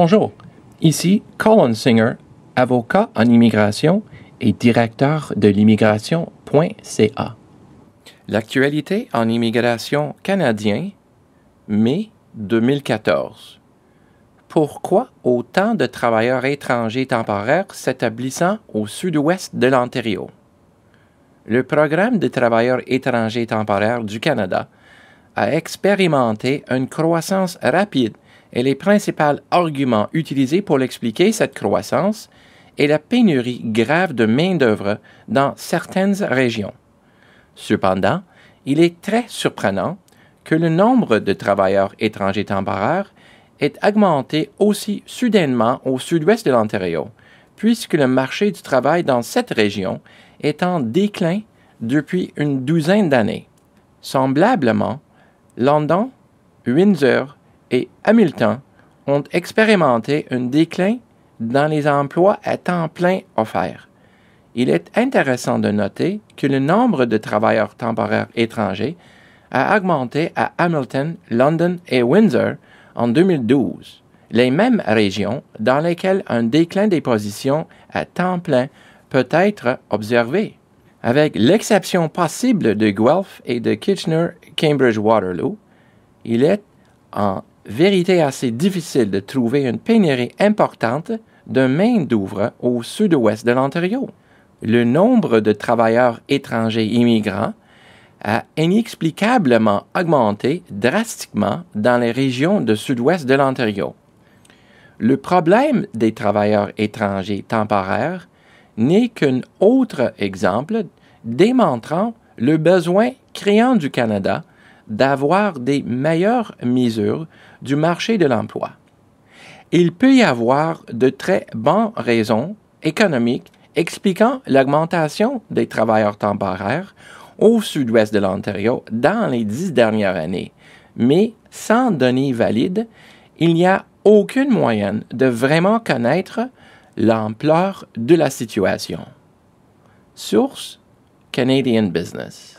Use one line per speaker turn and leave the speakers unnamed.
Bonjour, ici Colin Singer, avocat en immigration et directeur de l'immigration.ca. L'actualité en immigration canadien, mai 2014. Pourquoi autant de travailleurs étrangers temporaires s'établissant au sud-ouest de l'Ontario? Le Programme des travailleurs étrangers temporaires du Canada a expérimenté une croissance rapide et les principaux arguments utilisés pour l'expliquer, cette croissance, est la pénurie grave de main-d'œuvre dans certaines régions. Cependant, il est très surprenant que le nombre de travailleurs étrangers temporaires ait augmenté aussi soudainement au sud-ouest de l'Ontario, puisque le marché du travail dans cette région est en déclin depuis une douzaine d'années. Semblablement, London, Windsor et Hamilton ont expérimenté un déclin dans les emplois à temps plein offerts. Il est intéressant de noter que le nombre de travailleurs temporaires étrangers a augmenté à Hamilton, London et Windsor en 2012, les mêmes régions dans lesquelles un déclin des positions à temps plein peut être observé, avec l'exception possible de Guelph et de Kitchener-Cambridge-Waterloo. Il est en vérité assez difficile de trouver une pénurie importante d'un main-d'œuvre au sud-ouest de l'Ontario. Le nombre de travailleurs étrangers immigrants a inexplicablement augmenté drastiquement dans les régions du sud-ouest de l'Ontario. Le problème des travailleurs étrangers temporaires n'est qu'un autre exemple démontrant le besoin créant du Canada d'avoir des meilleures mesures du marché de l'emploi. Il peut y avoir de très bonnes raisons économiques expliquant l'augmentation des travailleurs temporaires au sud-ouest de l'Ontario dans les dix dernières années, mais sans données valides, il n'y a aucune moyenne de vraiment connaître l'ampleur de la situation. Source Canadian Business.